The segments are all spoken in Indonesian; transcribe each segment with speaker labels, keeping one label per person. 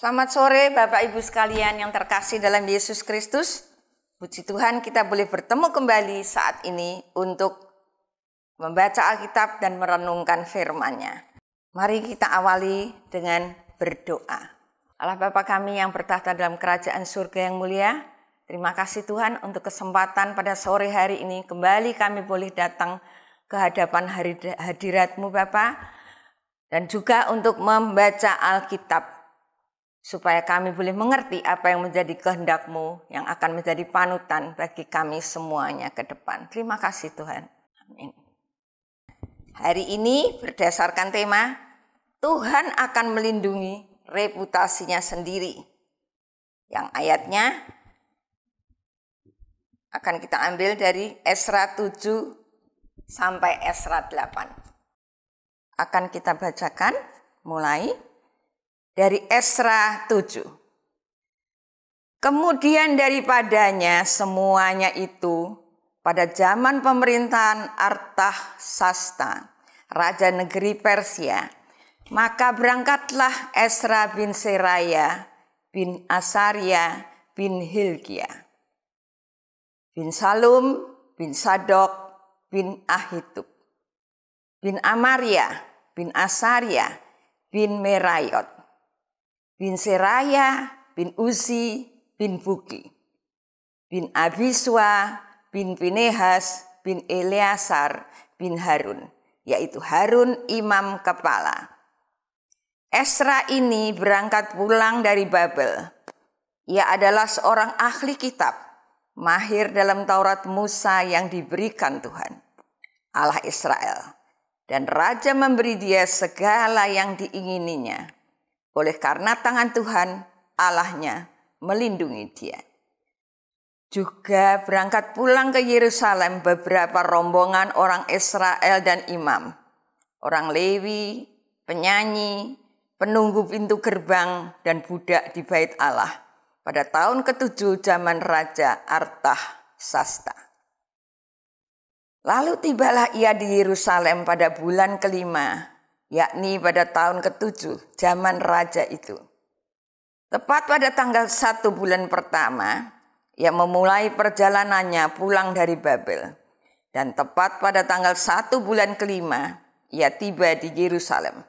Speaker 1: Selamat sore Bapak Ibu sekalian yang terkasih dalam Yesus Kristus. Puji Tuhan kita boleh bertemu kembali saat ini untuk membaca Alkitab dan merenungkan firman-Nya. Mari kita awali dengan berdoa. Allah Bapa kami yang bertahta dalam kerajaan surga yang mulia, terima kasih Tuhan untuk kesempatan pada sore hari ini kembali kami boleh datang ke hadapan hadiratmu Bapa dan juga untuk membaca Alkitab supaya kami boleh mengerti apa yang menjadi kehendakmu yang akan menjadi panutan bagi kami semuanya ke depan. Terima kasih Tuhan. Amin. Hari ini berdasarkan tema Tuhan akan melindungi reputasinya sendiri. Yang ayatnya akan kita ambil dari Esra 7 sampai Esra 8. Akan kita bacakan mulai dari Esra 7. Kemudian daripadanya semuanya itu pada zaman pemerintahan Artah Sasta, Raja Negeri Persia, maka berangkatlah Esra bin Seraya bin Asaria bin Hilkia bin Salum bin Sadok bin Ahitub bin Amaria bin Asaria bin Merayot bin Seraya bin Uzi bin Buki bin Abiswa bin Pinehas bin Eleazar bin Harun yaitu Harun imam kepala Esra ini berangkat pulang dari Babel. Ia adalah seorang ahli kitab, mahir dalam Taurat Musa yang diberikan Tuhan, Allah Israel. Dan Raja memberi dia segala yang diingininya. Oleh karena tangan Tuhan, Allahnya, melindungi dia. Juga berangkat pulang ke Yerusalem beberapa rombongan orang Israel dan imam, orang Lewi, penyanyi, penunggu pintu gerbang dan budak di bait Allah pada tahun ketujuh zaman Raja Artah Sasta. Lalu tibalah ia di Yerusalem pada bulan kelima, yakni pada tahun ketujuh zaman Raja itu. Tepat pada tanggal satu bulan pertama, ia memulai perjalanannya pulang dari Babel. Dan tepat pada tanggal satu bulan kelima, ia tiba di Yerusalem.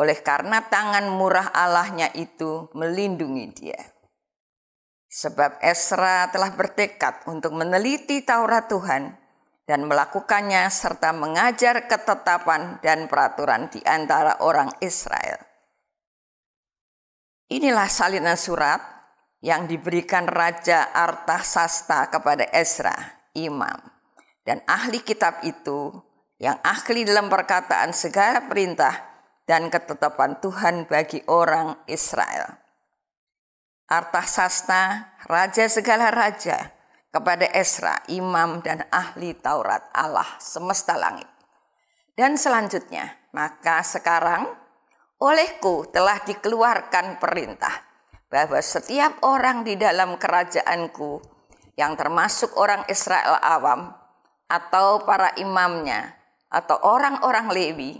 Speaker 1: Oleh karena tangan murah Allahnya itu melindungi dia. Sebab Esra telah bertekad untuk meneliti Taurat Tuhan dan melakukannya serta mengajar ketetapan dan peraturan di antara orang Israel. Inilah salinan surat yang diberikan Raja Artasasta kepada Esra, imam, dan ahli kitab itu yang ahli dalam perkataan segala perintah dan ketetapan Tuhan bagi orang Israel. sasta raja segala raja, kepada Esra, imam dan ahli Taurat Allah semesta langit. Dan selanjutnya, maka sekarang olehku telah dikeluarkan perintah bahwa setiap orang di dalam kerajaanku yang termasuk orang Israel awam atau para imamnya atau orang-orang Lewi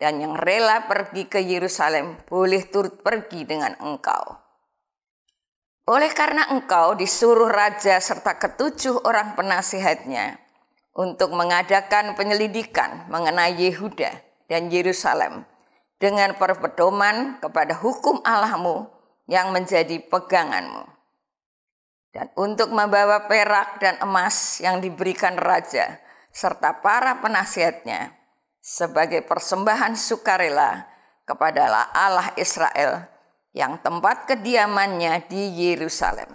Speaker 1: dan yang rela pergi ke Yerusalem boleh turut pergi dengan engkau. Oleh karena engkau disuruh raja serta ketujuh orang penasihatnya untuk mengadakan penyelidikan mengenai Yehuda dan Yerusalem dengan perpedoman kepada hukum Allahmu yang menjadi peganganmu. Dan untuk membawa perak dan emas yang diberikan raja serta para penasihatnya sebagai persembahan sukarela kepada Allah Israel yang tempat kediamannya di Yerusalem.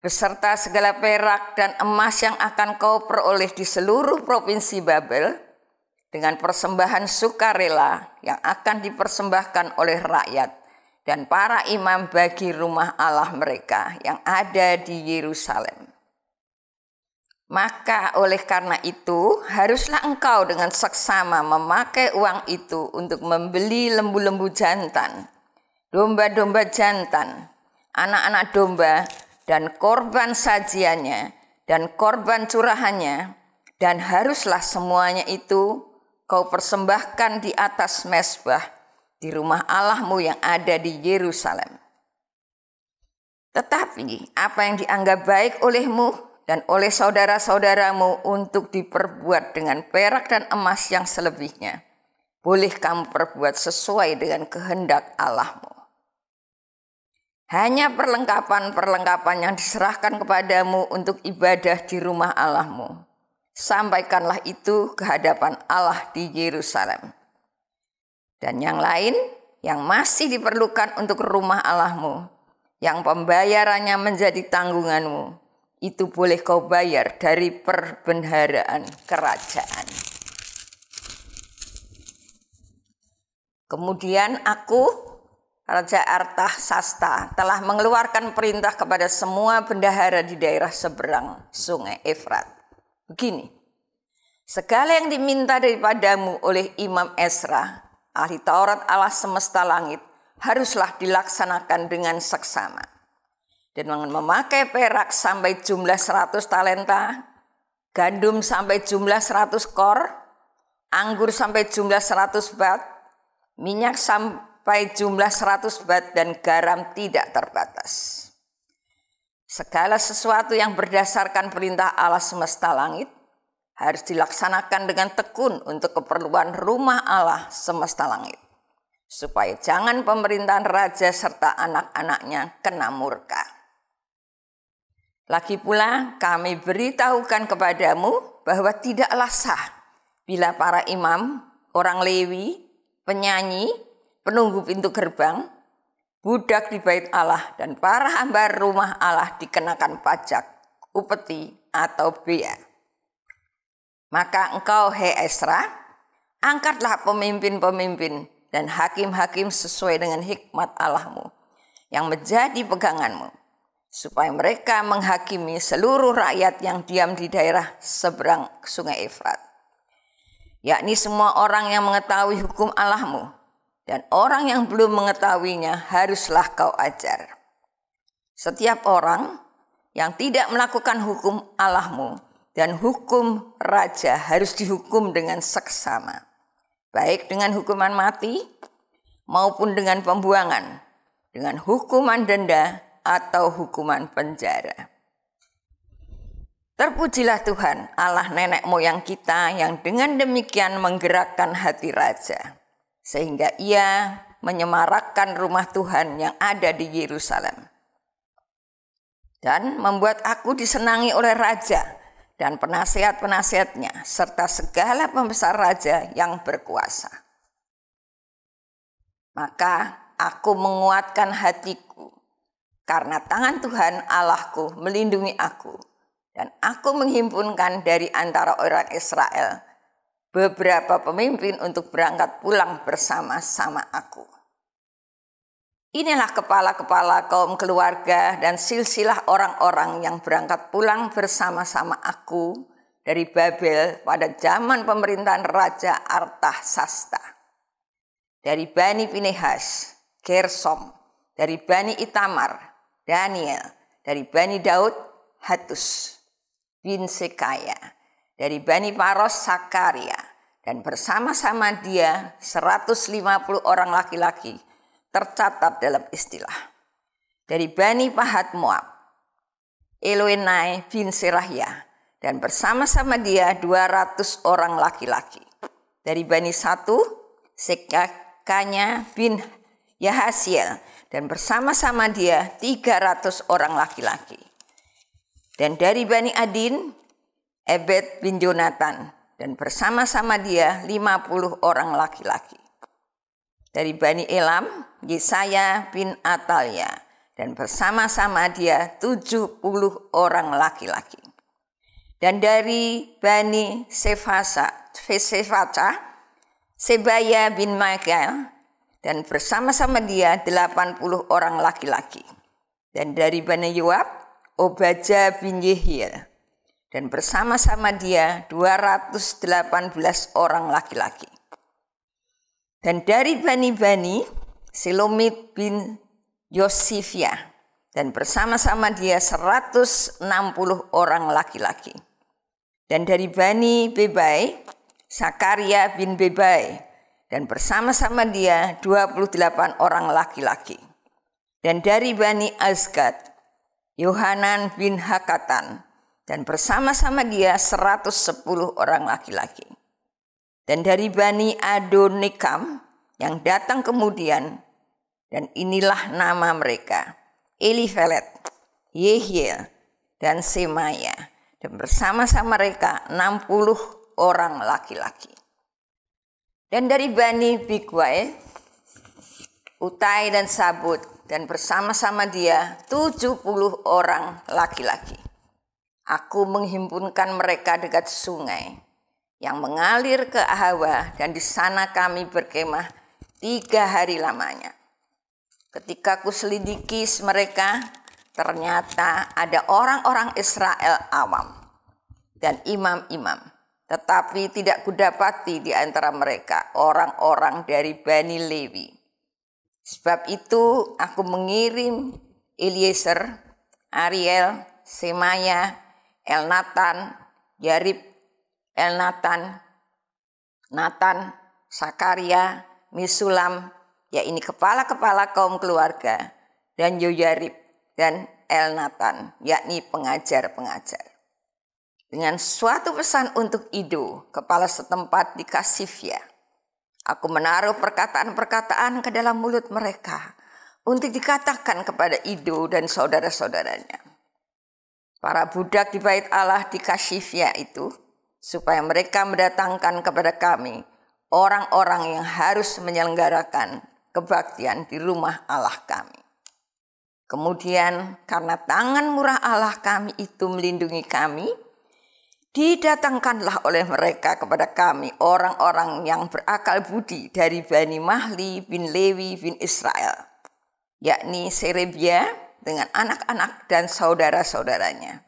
Speaker 1: Beserta segala perak dan emas yang akan kau peroleh di seluruh provinsi Babel dengan persembahan sukarela yang akan dipersembahkan oleh rakyat dan para imam bagi rumah Allah mereka yang ada di Yerusalem. Maka oleh karena itu, haruslah engkau dengan seksama memakai uang itu untuk membeli lembu-lembu jantan, domba-domba jantan, anak-anak domba, dan korban sajiannya, dan korban curahannya, dan haruslah semuanya itu kau persembahkan di atas mesbah di rumah Allahmu yang ada di Yerusalem. Tetapi apa yang dianggap baik olehmu dan oleh saudara-saudaramu untuk diperbuat dengan perak dan emas yang selebihnya. Boleh kamu perbuat sesuai dengan kehendak Allahmu. Hanya perlengkapan-perlengkapan yang diserahkan kepadamu untuk ibadah di rumah Allahmu. Sampaikanlah itu ke hadapan Allah di Yerusalem. Dan yang lain yang masih diperlukan untuk rumah Allahmu, yang pembayarannya menjadi tanggunganmu, itu boleh kau bayar dari perbendaharaan kerajaan. Kemudian aku, Raja Artah Sasta, telah mengeluarkan perintah kepada semua bendahara di daerah seberang sungai Efrat. Begini, segala yang diminta daripadamu oleh Imam Esra, ahli Taurat Allah semesta langit, haruslah dilaksanakan dengan seksama. Dan dengan memakai perak sampai jumlah 100 talenta, gandum sampai jumlah 100 kor, anggur sampai jumlah 100 bat, minyak sampai jumlah 100 bat dan garam tidak terbatas. Segala sesuatu yang berdasarkan perintah Allah semesta langit harus dilaksanakan dengan tekun untuk keperluan rumah Allah semesta langit. Supaya jangan pemerintahan raja serta anak-anaknya kena murka. Lagi pula kami beritahukan kepadamu bahwa tidaklah sah bila para imam, orang Lewi, penyanyi, penunggu pintu gerbang, budak di bait Allah dan para hamba rumah Allah dikenakan pajak, upeti atau bea. Maka engkau, he Esra, angkatlah pemimpin-pemimpin dan hakim-hakim sesuai dengan hikmat Allahmu yang menjadi peganganmu supaya mereka menghakimi seluruh rakyat yang diam di daerah seberang sungai Efrat. Yakni semua orang yang mengetahui hukum Allahmu dan orang yang belum mengetahuinya haruslah kau ajar. Setiap orang yang tidak melakukan hukum Allahmu dan hukum raja harus dihukum dengan seksama, baik dengan hukuman mati maupun dengan pembuangan, dengan hukuman denda atau hukuman penjara. Terpujilah Tuhan, Allah nenek moyang kita yang dengan demikian menggerakkan hati raja, sehingga ia menyemarakkan rumah Tuhan yang ada di Yerusalem. Dan membuat aku disenangi oleh raja dan penasehat-penasehatnya, serta segala pembesar raja yang berkuasa. Maka aku menguatkan hatiku karena tangan Tuhan Allahku melindungi aku, dan aku menghimpunkan dari antara orang Israel beberapa pemimpin untuk berangkat pulang bersama-sama aku. Inilah kepala-kepala kaum keluarga dan silsilah orang-orang yang berangkat pulang bersama-sama aku dari Babel pada zaman pemerintahan Raja Artahsasta. Dari Bani Pinehas, Gersom, dari Bani Itamar, Daniel dari Bani Daud Hatus bin Sekaya dari Bani Paros Sakaria dan bersama-sama dia 150 orang laki-laki tercatat dalam istilah dari Bani Pahat Moab Eloenai bin Serahya dan bersama-sama dia 200 orang laki-laki dari Bani Satu Sekakanya bin Yahasiel dan bersama-sama dia 300 orang laki-laki. Dan dari Bani Adin, Ebed bin Jonatan, dan bersama-sama dia 50 orang laki-laki. Dari Bani Elam, Yesaya bin Atalia, dan bersama-sama dia 70 orang laki-laki. Dan dari Bani Sefasa, Sefaca, Sebaya bin Michael, dan bersama-sama dia 80 orang laki-laki. Dan dari Bani Yoab, Obaja bin Yehiel. Dan bersama-sama dia 218 orang laki-laki. Dan dari Bani Bani, Silomit bin Yosifia. Dan bersama-sama dia 160 orang laki-laki. Dan dari Bani Bebai, Sakaria bin Bebai dan bersama-sama dia 28 orang laki-laki. Dan dari Bani Azgad, Yohanan bin Hakatan, dan bersama-sama dia 110 orang laki-laki. Dan dari Bani Adonikam yang datang kemudian, dan inilah nama mereka, Elifelet, Yehiel, dan Semaya. Dan bersama-sama mereka 60 orang laki-laki. Dan dari Bani Bigwai, Utai dan Sabut, dan bersama-sama dia 70 orang laki-laki. Aku menghimpunkan mereka dekat sungai yang mengalir ke Ahawa dan di sana kami berkemah tiga hari lamanya. Ketika ku selidiki mereka, ternyata ada orang-orang Israel awam dan imam-imam tetapi tidak kudapati di antara mereka orang-orang dari Bani Lewi. Sebab itu aku mengirim Eliezer, Ariel, Semaya, Elnatan, Yarib, Elnatan, Nathan, Sakaria, Misulam, yakni kepala-kepala kaum keluarga, dan Yoyarib, dan Elnatan, yakni pengajar-pengajar dengan suatu pesan untuk Ido, kepala setempat di Kasifia. Aku menaruh perkataan-perkataan ke dalam mulut mereka untuk dikatakan kepada Ido dan saudara-saudaranya. Para budak di bait Allah di Kasifia itu, supaya mereka mendatangkan kepada kami orang-orang yang harus menyelenggarakan kebaktian di rumah Allah kami. Kemudian karena tangan murah Allah kami itu melindungi kami, Didatangkanlah oleh mereka kepada kami orang-orang yang berakal budi dari Bani Mahli bin Lewi bin Israel, yakni Serebia dengan anak-anak dan saudara-saudaranya,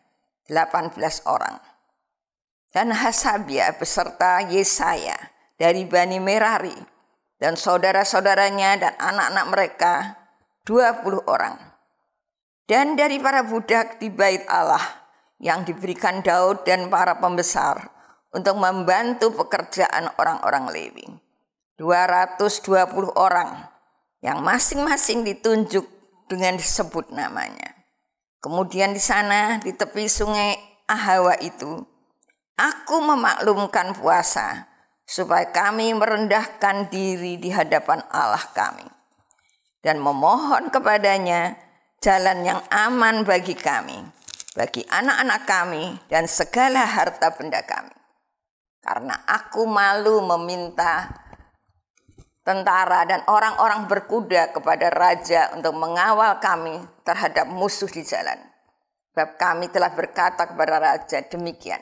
Speaker 1: 18 orang. Dan Hasabia beserta Yesaya dari Bani Merari dan saudara-saudaranya dan anak-anak mereka 20 orang. Dan dari para budak di bait Allah yang diberikan Daud dan para pembesar untuk membantu pekerjaan orang-orang Lewi. 220 orang yang masing-masing ditunjuk dengan disebut namanya. Kemudian di sana di tepi sungai Ahawa itu, aku memaklumkan puasa supaya kami merendahkan diri di hadapan Allah kami dan memohon kepadanya jalan yang aman bagi kami bagi anak-anak kami dan segala harta benda kami. Karena aku malu meminta tentara dan orang-orang berkuda kepada raja untuk mengawal kami terhadap musuh di jalan. Sebab kami telah berkata kepada raja demikian.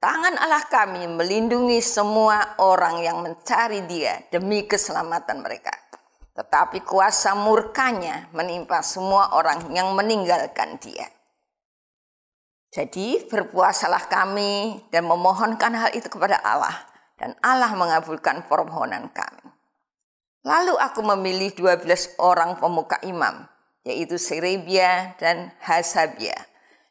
Speaker 1: Tangan Allah kami melindungi semua orang yang mencari dia demi keselamatan mereka. Tetapi kuasa murkanya menimpa semua orang yang meninggalkan dia. Jadi berpuasalah kami dan memohonkan hal itu kepada Allah dan Allah mengabulkan permohonan kami. Lalu aku memilih 12 orang pemuka imam yaitu Serebia dan Hasabia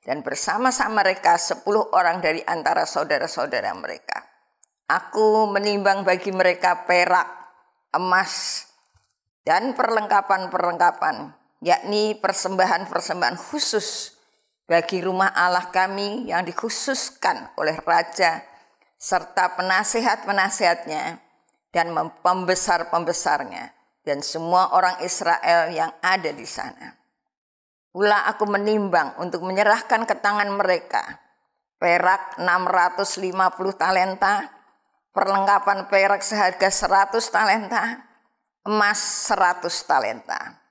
Speaker 1: dan bersama-sama mereka 10 orang dari antara saudara-saudara mereka. Aku menimbang bagi mereka perak, emas, dan perlengkapan-perlengkapan, yakni persembahan-persembahan khusus bagi rumah Allah kami yang dikhususkan oleh Raja serta penasehat-penasehatnya dan pembesar-pembesarnya dan semua orang Israel yang ada di sana. Pula aku menimbang untuk menyerahkan ke tangan mereka perak 650 talenta, perlengkapan perak seharga 100 talenta, emas 100 talenta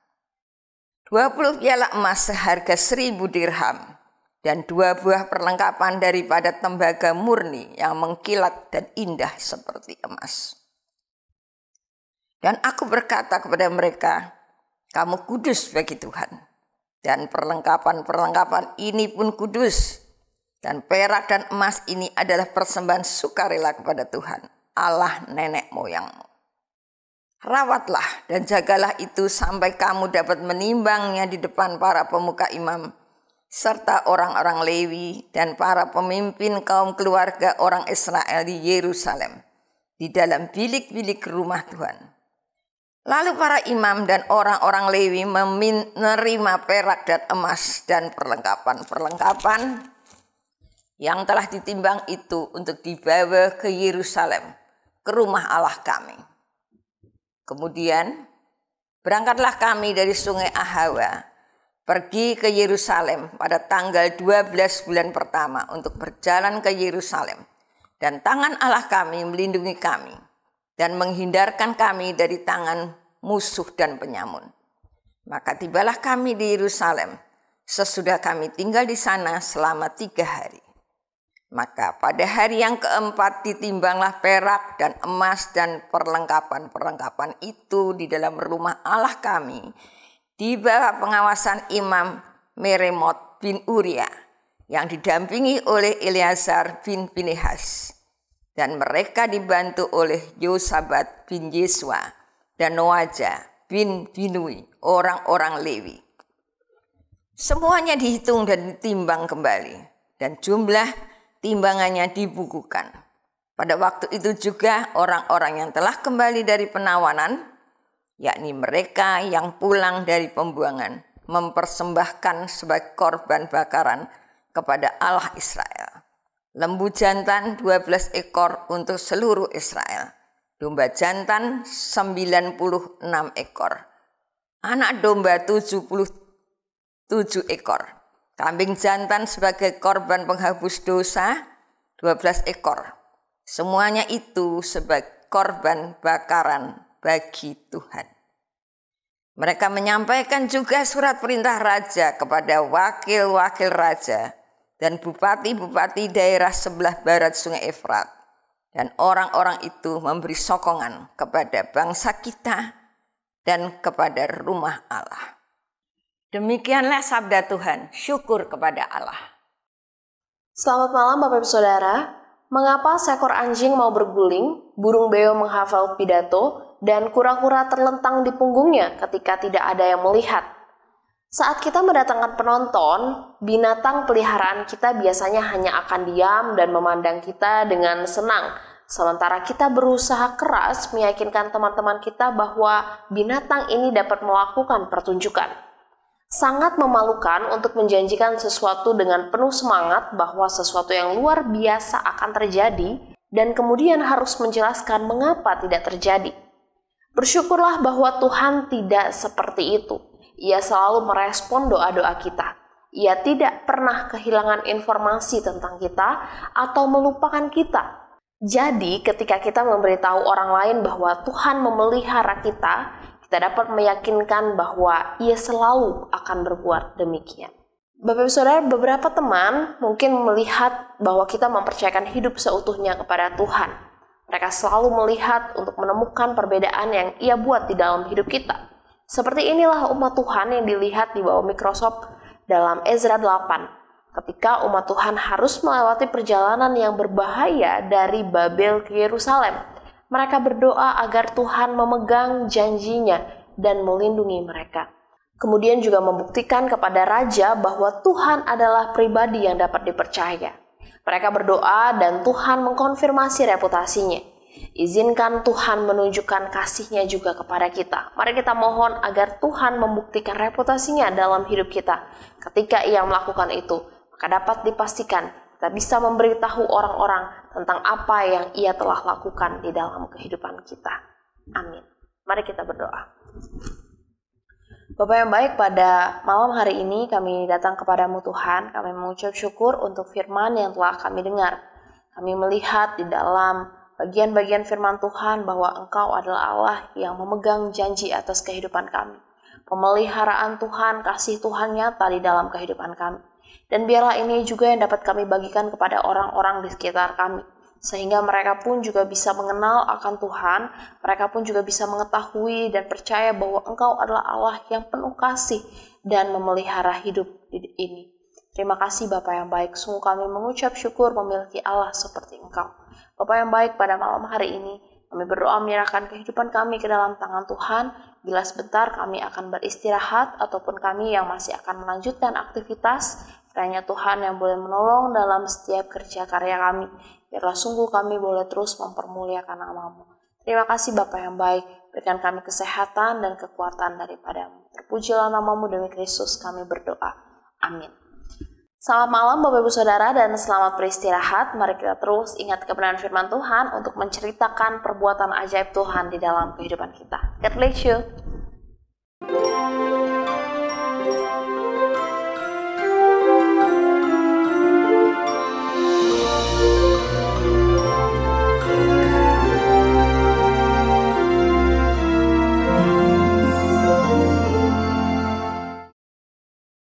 Speaker 1: 20 piala emas seharga 1000 dirham dan dua buah perlengkapan daripada tembaga murni yang mengkilat dan indah seperti emas. Dan aku berkata kepada mereka, kamu kudus bagi Tuhan. Dan perlengkapan-perlengkapan ini pun kudus. Dan perak dan emas ini adalah persembahan sukarela kepada Tuhan, Allah nenek moyangmu. Rawatlah dan jagalah itu sampai kamu dapat menimbangnya di depan para pemuka imam serta orang-orang Lewi dan para pemimpin kaum keluarga orang Israel di Yerusalem di dalam bilik-bilik rumah Tuhan. Lalu para imam dan orang-orang Lewi menerima perak dan emas dan perlengkapan-perlengkapan yang telah ditimbang itu untuk dibawa ke Yerusalem, ke rumah Allah kami. Kemudian berangkatlah kami dari sungai Ahawa pergi ke Yerusalem pada tanggal 12 bulan pertama untuk berjalan ke Yerusalem. Dan tangan Allah kami melindungi kami dan menghindarkan kami dari tangan musuh dan penyamun. Maka tibalah kami di Yerusalem sesudah kami tinggal di sana selama tiga hari. Maka pada hari yang keempat ditimbanglah perak dan emas dan perlengkapan-perlengkapan itu di dalam rumah Allah kami di bawah pengawasan Imam Meremot bin Uria yang didampingi oleh Eliazar bin Pinehas dan mereka dibantu oleh Yosabat bin Yeswa dan Noaja bin Binui orang-orang Lewi. Semuanya dihitung dan ditimbang kembali dan jumlah timbangannya dibukukan. Pada waktu itu juga orang-orang yang telah kembali dari penawanan, yakni mereka yang pulang dari pembuangan, mempersembahkan sebagai korban bakaran kepada Allah Israel. Lembu jantan 12 ekor untuk seluruh Israel. Domba jantan 96 ekor. Anak domba 77 ekor Kambing jantan sebagai korban penghapus dosa 12 ekor. Semuanya itu sebagai korban bakaran bagi Tuhan. Mereka menyampaikan juga surat perintah raja kepada wakil-wakil raja dan bupati-bupati daerah sebelah barat Sungai Efrat. Dan orang-orang itu memberi sokongan kepada bangsa kita dan kepada rumah Allah. Demikianlah sabda Tuhan, syukur kepada Allah.
Speaker 2: Selamat malam Bapak Ibu Saudara. Mengapa seekor anjing mau berguling, burung beo menghafal pidato, dan kura-kura terlentang di punggungnya ketika tidak ada yang melihat? Saat kita mendatangkan penonton, binatang peliharaan kita biasanya hanya akan diam dan memandang kita dengan senang Sementara kita berusaha keras meyakinkan teman-teman kita bahwa binatang ini dapat melakukan pertunjukan. Sangat memalukan untuk menjanjikan sesuatu dengan penuh semangat bahwa sesuatu yang luar biasa akan terjadi dan kemudian harus menjelaskan mengapa tidak terjadi. Bersyukurlah bahwa Tuhan tidak seperti itu. Ia selalu merespon doa-doa kita. Ia tidak pernah kehilangan informasi tentang kita atau melupakan kita jadi, ketika kita memberitahu orang lain bahwa Tuhan memelihara kita, kita dapat meyakinkan bahwa ia selalu akan berbuat demikian. Bapak Saudara, beberapa teman mungkin melihat bahwa kita mempercayakan hidup seutuhnya kepada Tuhan. Mereka selalu melihat untuk menemukan perbedaan yang ia buat di dalam hidup kita. Seperti inilah umat Tuhan yang dilihat di bawah Microsoft dalam Ezra 8. Ketika umat Tuhan harus melewati perjalanan yang berbahaya dari Babel ke Yerusalem mereka berdoa agar Tuhan memegang janjinya dan melindungi mereka. Kemudian juga membuktikan kepada raja bahwa Tuhan adalah pribadi yang dapat dipercaya. Mereka berdoa dan Tuhan mengkonfirmasi reputasinya. Izinkan Tuhan menunjukkan kasihnya juga kepada kita. Mari kita mohon agar Tuhan membuktikan reputasinya dalam hidup kita. Ketika ia melakukan itu, maka dapat dipastikan kita bisa memberitahu orang-orang tentang apa yang ia telah lakukan di dalam kehidupan kita. Amin. Mari kita berdoa. Bapak yang baik, pada malam hari ini kami datang kepadamu Tuhan, kami mengucap syukur untuk firman yang telah kami dengar. Kami melihat di dalam bagian-bagian firman Tuhan bahwa Engkau adalah Allah yang memegang janji atas kehidupan kami. Pemeliharaan Tuhan, kasih Tuhan nyata di dalam kehidupan kami. Dan biarlah ini juga yang dapat kami bagikan kepada orang-orang di sekitar kami, sehingga mereka pun juga bisa mengenal akan Tuhan, mereka pun juga bisa mengetahui dan percaya bahwa Engkau adalah Allah yang penuh kasih dan memelihara hidup ini. Terima kasih Bapak yang baik, sungguh kami mengucap syukur memiliki Allah seperti Engkau. Bapak yang baik pada malam hari ini, kami berdoa menyerahkan kehidupan kami ke dalam tangan Tuhan. Bila sebentar kami akan beristirahat ataupun kami yang masih akan melanjutkan aktivitas, Kiranya Tuhan yang boleh menolong dalam setiap kerja karya kami. Biarlah sungguh kami boleh terus mempermuliakan namamu. Terima kasih Bapa yang baik. Berikan kami kesehatan dan kekuatan daripadamu. Terpujilah namamu demi Kristus kami berdoa. Amin. Selamat malam Bapak Ibu Saudara dan selamat beristirahat. Mari kita terus ingat kebenaran firman Tuhan untuk menceritakan perbuatan ajaib Tuhan di dalam kehidupan kita. God bless you.